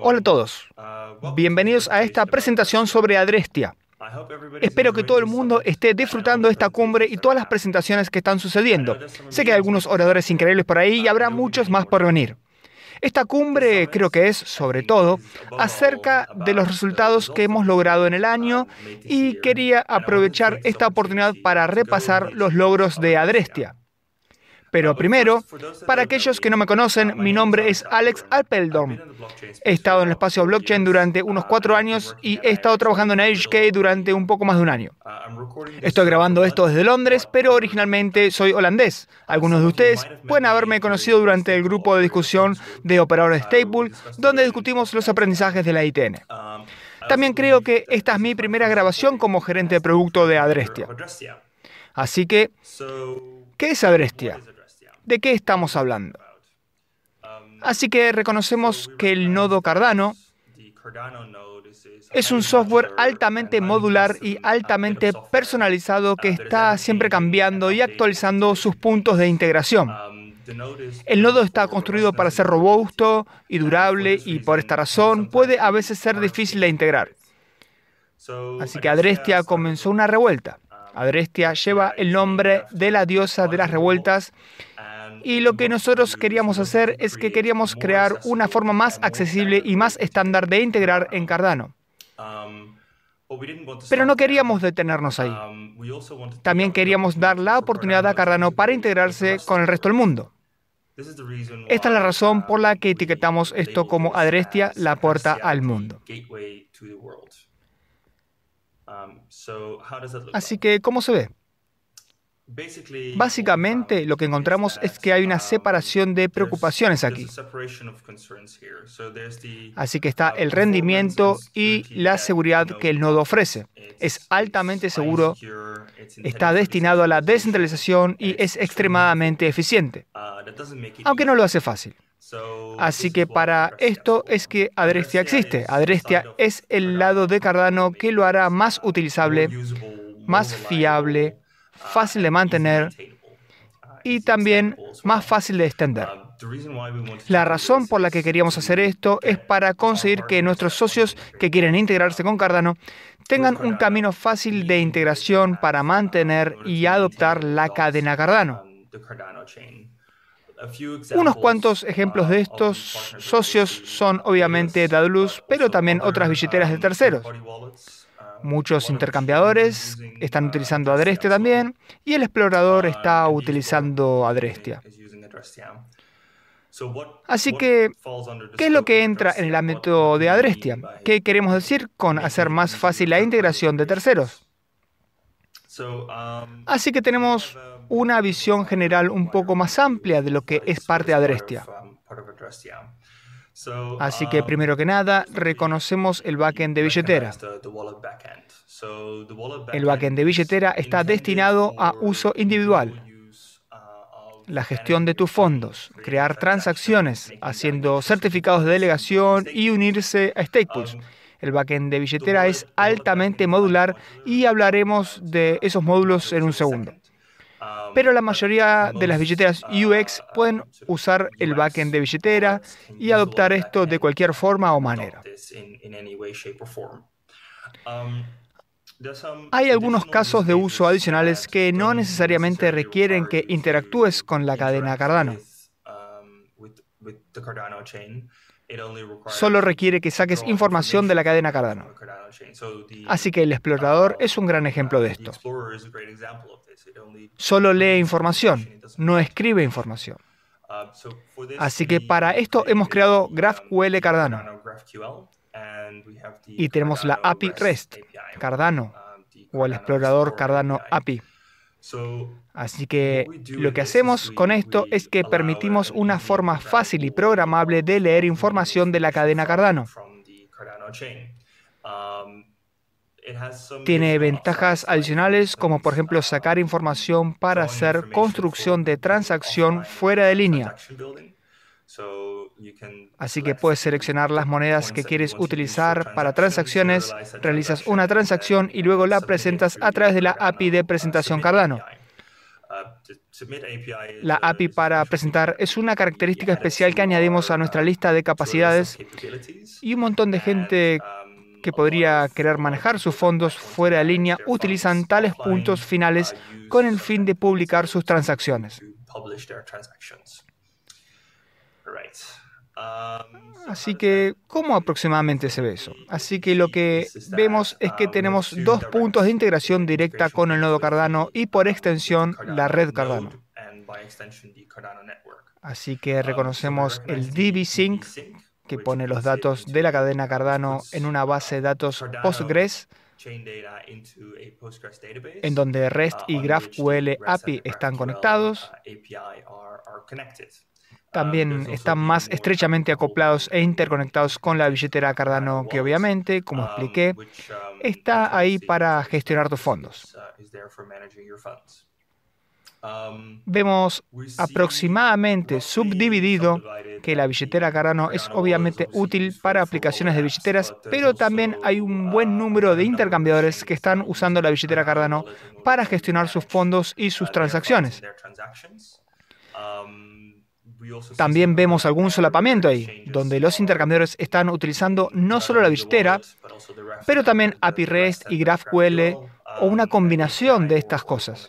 Hola a todos. Uh, Bienvenidos a esta presentación sobre Adrestia. Espero que todo el mundo esté disfrutando esta cumbre y todas las uh, presentaciones que están sucediendo. Sé que hay algunos oradores increíbles por ahí y habrá muchos más por venir. Esta cumbre creo que es, sobre todo, acerca de los resultados que hemos logrado en el uh, año y quería aprovechar esta oportunidad para repasar los logros de Adrestia. Pero primero, para aquellos que no me conocen, uh, mi nombre es Alex Alpeldom. He estado en el espacio blockchain durante unos uh, cuatro años y he estado trabajando en HK durante un poco más de un año. Uh, Estoy grabando esto desde Londres, pero originalmente soy holandés. Algunos de ustedes pueden haberme conocido durante el grupo de discusión de operadores Staple, donde discutimos los aprendizajes de la ITN. Um, También creo que esta es mi primera grabación como gerente de producto de Adrestia. Así que, ¿qué es Adrestia? de qué estamos hablando. Así que reconocemos que el nodo Cardano es un software altamente modular y altamente personalizado que está siempre cambiando y actualizando sus puntos de integración. El nodo está construido para ser robusto y durable y por esta razón puede a veces ser difícil de integrar. Así que Adrestia comenzó una revuelta. Adrestia lleva el nombre de la diosa de las revueltas y lo que nosotros queríamos hacer es que queríamos crear una forma más accesible y más estándar de integrar en Cardano. Pero no queríamos detenernos ahí. También queríamos dar la oportunidad a Cardano para integrarse con el resto del mundo. Esta es la razón por la que etiquetamos esto como Adrestia, la puerta al mundo. Así que, ¿cómo se ve? Básicamente uh, lo que encontramos es que hay una um, separación de preocupaciones aquí. Así que está uh, el rendimiento y la seguridad que el nodo ofrece. Es altamente seguro, está destinado a la descentralización y es extremadamente eficiente, uh, aunque no lo hace fácil. Así que para esto es que Adrestia existe. Adrestia es el lado de Cardano que lo hará más utilizable, más fiable, fácil de mantener y también más fácil de extender. La razón por la que queríamos hacer esto es para conseguir que nuestros socios que quieren integrarse con Cardano tengan un camino fácil de integración para mantener y adoptar la cadena Cardano. Unos cuantos ejemplos de estos socios son obviamente Dadulus, pero también otras billeteras de terceros. Muchos intercambiadores están utilizando Adrestia también y el explorador está utilizando Adrestia. Así que, ¿qué es lo que entra en el ámbito de Adrestia? ¿Qué queremos decir con hacer más fácil la integración de terceros? Así que tenemos una visión general un poco más amplia de lo que es parte de Adrestia. Así que um, primero que nada, reconocemos el backend de billetera. El backend de billetera está destinado a uso individual. Uh, La gestión de tus fondos, crear transacciones, haciendo certificados de delegación y unirse a Stakepools. Um, el backend de billetera es altamente modular y hablaremos de esos módulos en un segundo. Um, pero la mayoría de las billeteras UX uh, pueden usar el backend de billetera y adoptar esto de cualquier forma o manera. Um, Hay algunos casos de uso adicionales que no necesariamente requieren que interactúes con la cadena Cardano. Um, Solo requiere que saques información de la cadena Cardano. Así que el uh, explorador es un gran ejemplo de esto solo lee información, no escribe información. Así que para esto hemos creado GraphQL Cardano y tenemos la API REST Cardano o el explorador Cardano API. Así que lo que hacemos con esto es que permitimos una forma fácil y programable de leer información de la cadena Cardano. Tiene ventajas adicionales como por ejemplo sacar información para hacer construcción de transacción fuera de línea. Así que puedes seleccionar las monedas que quieres utilizar para transacciones, realizas una transacción y luego la presentas a través de la API de uh, presentación Cardano. Uh, la API uh, para presentar es una característica especial que añadimos a nuestra lista de capacidades y un montón de gente que podría querer manejar sus fondos fuera de línea utilizan tales puntos finales con el fin de publicar sus transacciones. Así que, ¿cómo aproximadamente se ve eso? Así que lo que vemos es que tenemos dos puntos de integración directa con el nodo Cardano y por extensión la red Cardano. Así que reconocemos el DB-Sync que pone los datos de la cadena Cardano en una base de datos Postgres en donde REST uh, y GraphQL API están conectados. Uh, También um, están más estrechamente acoplados e interconectados con la billetera Cardano que obviamente, como um, expliqué, um, está ahí para uh, gestionar tus fondos. Um, vemos aproximadamente subdividido que la billetera Cardano es obviamente útil para aplicaciones de billeteras, uh, pero también hay un buen uh, número de intercambiadores que están usando la billetera Cardano uh, para gestionar sus fondos y sus transacciones. Um, también vemos algún solapamiento ahí, donde los intercambiadores están utilizando no solo la billetera, pero también API REST y GraphQL o una um, combinación de estas cosas.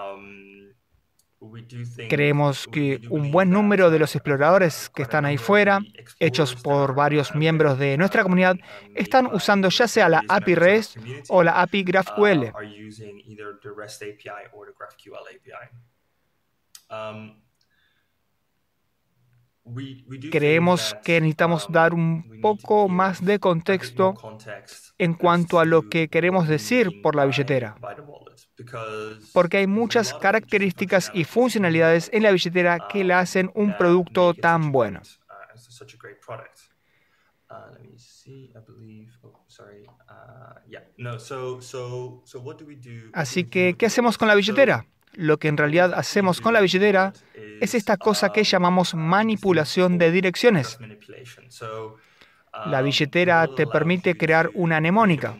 Um, Creemos que un buen número de los exploradores que están ahí fuera, hechos por varios miembros de nuestra comunidad, están usando ya sea la API REST o la API GraphQL. Uh, um, Creemos que necesitamos um, dar un poco más de contexto en cuanto a lo que queremos decir por la billetera porque hay muchas características y funcionalidades en la billetera que la ah, hacen un producto tan bueno. Uh, uh, Así que, ¿qué hacemos con la billetera? Lo que en realidad hacemos con la billetera es esta cosa que um, llamamos uh, manipulación de direcciones. La um, billetera te permite crear una mnemónica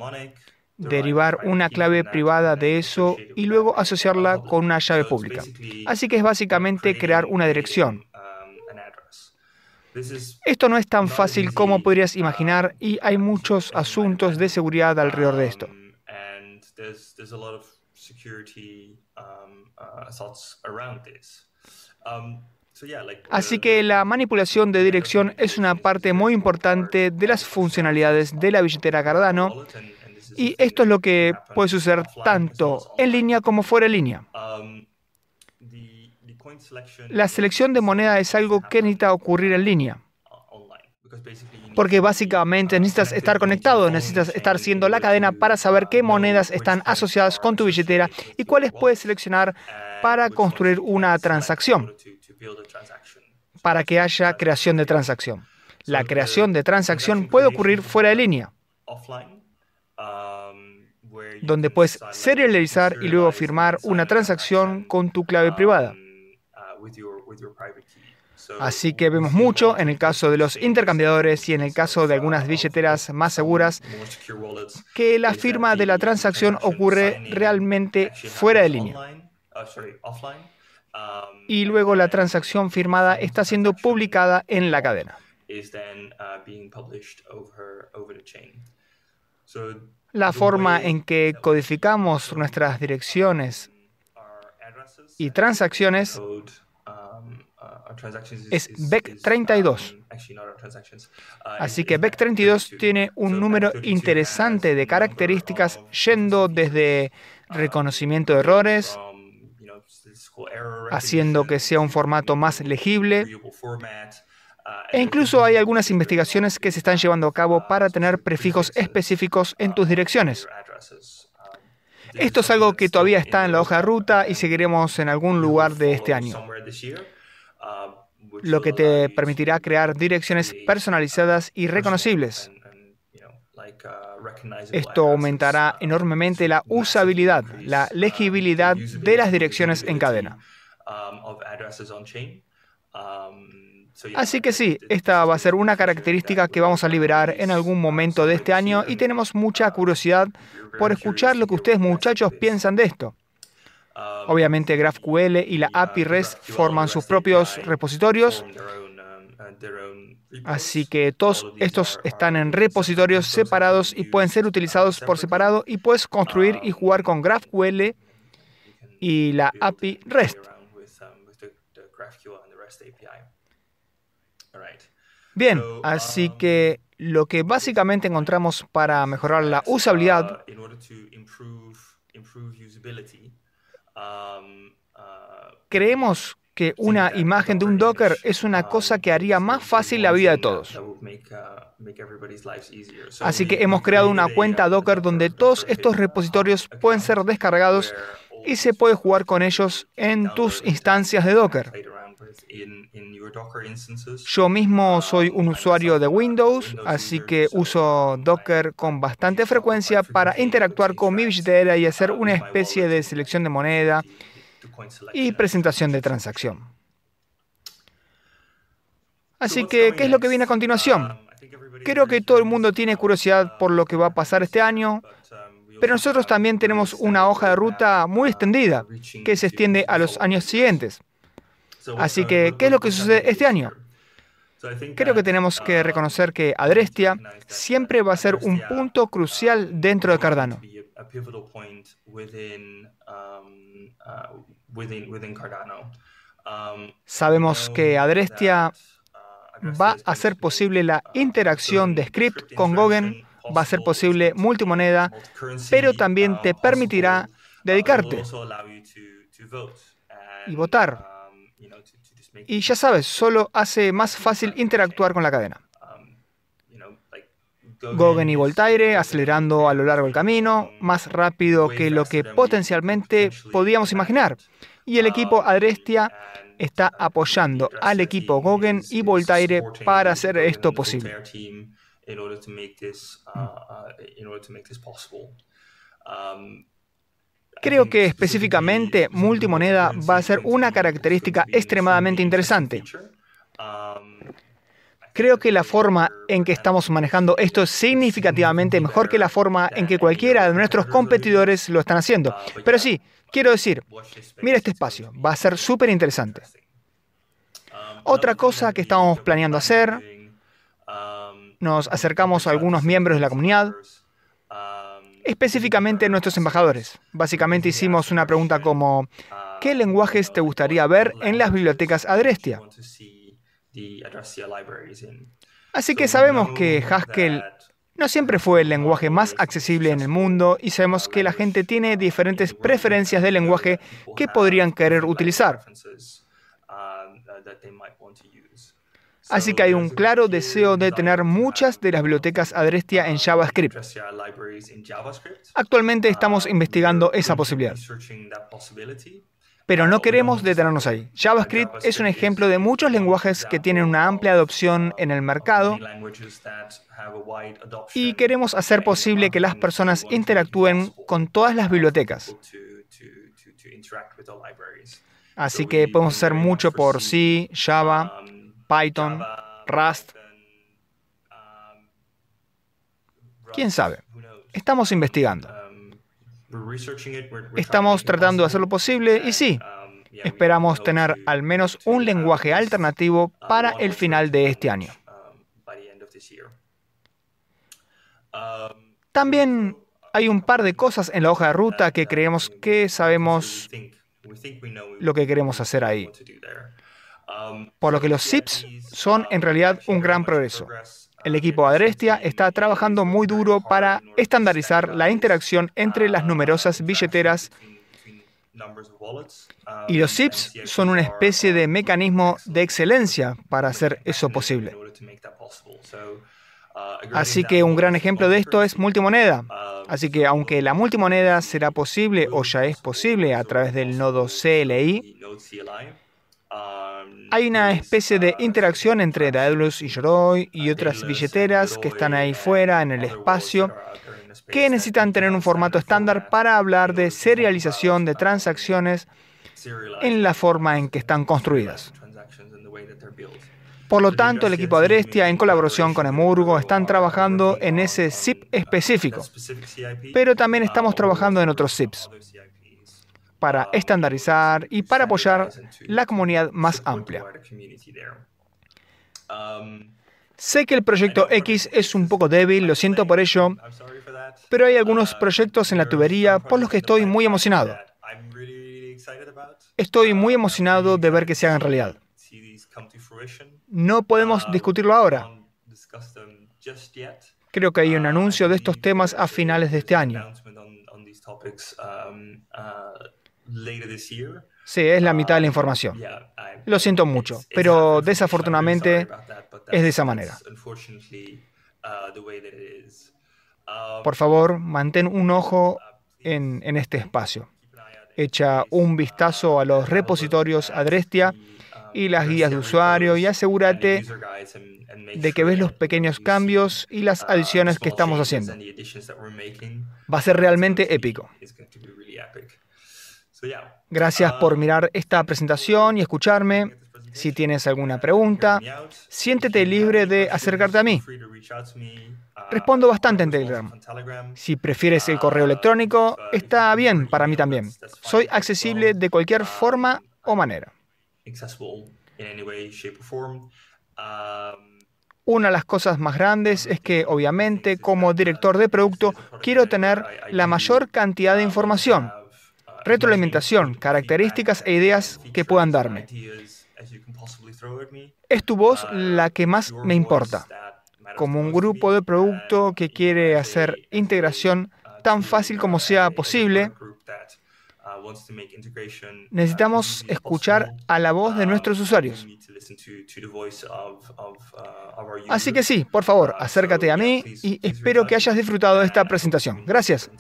derivar una clave privada de eso y luego asociarla uh, con una llave pública. Así que es básicamente crear una dirección. Um, esto no es tan fácil como podrías um, imaginar y hay muchos asuntos de seguridad alrededor de esto. Así que la manipulación de dirección es una parte muy importante de las funcionalidades de la billetera Cardano y esto es lo que puede suceder tanto en línea como fuera de línea. Um, la selección de moneda es algo que necesita ocurrir en línea. Porque básicamente uh, necesitas estar conectado, necesitas estar siendo la cadena para saber qué monedas están asociadas con tu billetera y cuáles puedes seleccionar para construir una transacción, para que haya creación de transacción. La creación de transacción puede ocurrir fuera de línea donde puedes serializar y luego firmar una transacción con tu clave privada. Así que vemos mucho en el caso de los intercambiadores y en el caso de algunas billeteras más seguras que la firma de la transacción ocurre realmente fuera de línea. Y luego la transacción firmada está siendo publicada en la cadena la forma en que codificamos nuestras direcciones y transacciones um, uh, es BEC32. Um, uh, Así que BEC32 e tiene un número interesante de características yendo desde uh, reconocimiento de errores, haciendo que sea un formato más legible, e incluso hay algunas investigaciones que se están llevando a cabo para tener prefijos específicos en tus direcciones. Esto es algo que todavía está en la hoja de ruta y seguiremos en algún lugar de este año, lo que te permitirá crear direcciones personalizadas y reconocibles. Esto aumentará enormemente la usabilidad, la legibilidad de las direcciones en cadena. Um, Así que sí, esta va a ser una característica que vamos a liberar en algún momento de este año y tenemos mucha curiosidad por escuchar lo que ustedes muchachos piensan de esto. Um, Obviamente GraphQL y la API REST forman sus propios repositorios, um, así que todos estos están en repositorios separados y pueden ser utilizados por separado y puedes construir y jugar con GraphQL um, y la API REST. Bien, así um, que lo que básicamente encontramos para mejorar la usabilidad um, uh, creemos que una uh, imagen de un Docker es una cosa um, que haría más fácil la vida de todos. Uh, así que hemos creado una cuenta Docker donde todos estos repositorios pueden ser descargados y se puede jugar con ellos en tus instancias de Docker. Yo mismo soy un usuario de Windows, así que uso Docker con bastante frecuencia para interactuar con mi billetera y hacer una especie de selección de moneda y presentación de transacción. Así que, ¿qué es lo que viene a continuación? Creo que todo el mundo tiene curiosidad por lo que va a pasar este año, pero nosotros también tenemos una hoja de ruta muy extendida que se extiende a los años siguientes. Así que, ¿qué es lo que sucede este año? Creo que tenemos que uh, reconocer que Adrestia uh, siempre va a ser un punto crucial uh, dentro de Cardano. Um, um, Sabemos que Adrestia va a hacer posible la interacción de script con Gogen, va a ser posible multimoneda, pero también te permitirá dedicarte y votar y ya sabes, solo hace más fácil interactuar con la cadena. Um, Gogen y Voltaire acelerando a lo largo del camino, um, más rápido que lo que potencialmente podíamos imaginar. Y el equipo um, Adrestia está uh, apoyando al equipo Gogen y Voltaire para hacer esto posible. Creo que específicamente multimoneda va a ser una característica extremadamente interesante. Creo que la forma en que estamos manejando esto es significativamente mejor que la forma en que cualquiera de nuestros competidores lo están haciendo. Pero sí, quiero decir, mira este espacio, va a ser súper interesante. Otra cosa que estamos planeando hacer, nos acercamos a algunos miembros de la comunidad, específicamente nuestros embajadores. Básicamente hicimos una pregunta como, ¿qué lenguajes te gustaría ver en las bibliotecas Adrestia? Así que sabemos que Haskell no siempre fue el lenguaje más accesible en el mundo y sabemos que la gente tiene diferentes preferencias de lenguaje que podrían querer utilizar. Así que hay un claro deseo de tener muchas de las bibliotecas Adrestia en JavaScript. Actualmente estamos investigando esa posibilidad. Pero no queremos detenernos ahí. JavaScript es un ejemplo de muchos lenguajes que tienen una amplia adopción en el mercado y queremos hacer posible que las personas interactúen con todas las bibliotecas. Así que podemos hacer mucho por C, Java, um, Python, um, Rust. ¿Quién sabe? Estamos investigando. Um, Estamos tratando de hacer lo posible y sí, esperamos tener al menos un lenguaje alternativo uh, para el final de este año. También hay un par de cosas en la hoja de ruta que creemos que sabemos lo que queremos hacer ahí. Por lo que los SIPs son en realidad un gran progreso. El equipo Adrestia está trabajando muy duro para estandarizar la interacción entre las numerosas billeteras y los SIPs son una especie de mecanismo de excelencia para hacer eso posible. Uh, Así que un gran ejemplo de esto es multimoneda. Uh, Así que aunque la multimoneda será posible o ya es posible a través del nodo CLI, um, hay una especie de uh, interacción entre Daedalus y Yoroi y otras billeteras que están ahí fuera en el espacio que necesitan tener un formato estándar para hablar de serialización de transacciones en la forma en que están construidas. Por lo tanto, el equipo Adrestia, en colaboración con EMURGO, están trabajando en ese SIP específico, pero también estamos trabajando en otros SIPs para estandarizar y para apoyar la comunidad más amplia. Sé que el proyecto X es un poco débil, lo siento por ello, pero hay algunos proyectos en la tubería por los que estoy muy emocionado. Estoy muy emocionado de ver que se hagan realidad no podemos ah, discutirlo ahora. Creo que hay un um, anuncio de estos temas a finales de este año. Um, uh, sí, es la mitad de la um, información. Lo siento mucho, pero desafortunadamente es de esa manera. Uh, Por favor, mantén un uh, ojo en, en este espacio. Echa un vistazo a los repositorios Adrestia y las guías de usuario y asegúrate de que ves los pequeños cambios y las adiciones que estamos haciendo. Va a ser realmente épico. Gracias por mirar esta presentación y escucharme. Si tienes alguna pregunta, siéntete libre de acercarte a mí. Respondo bastante en Telegram. Si prefieres el correo electrónico, está bien para mí también. Soy accesible de cualquier forma o manera. Um, una de las cosas más grandes es que, obviamente, como director de producto, quiero tener la mayor cantidad de información, retroalimentación, características e ideas que puedan darme. Es tu voz la que más me importa. Como un grupo de producto que quiere hacer integración tan fácil como sea posible, Uh, uh, Necesitamos escuchar a la voz de uh, nuestros usuarios. Así que sí, por favor, acércate a mí y espero que hayas disfrutado de esta presentación. Gracias.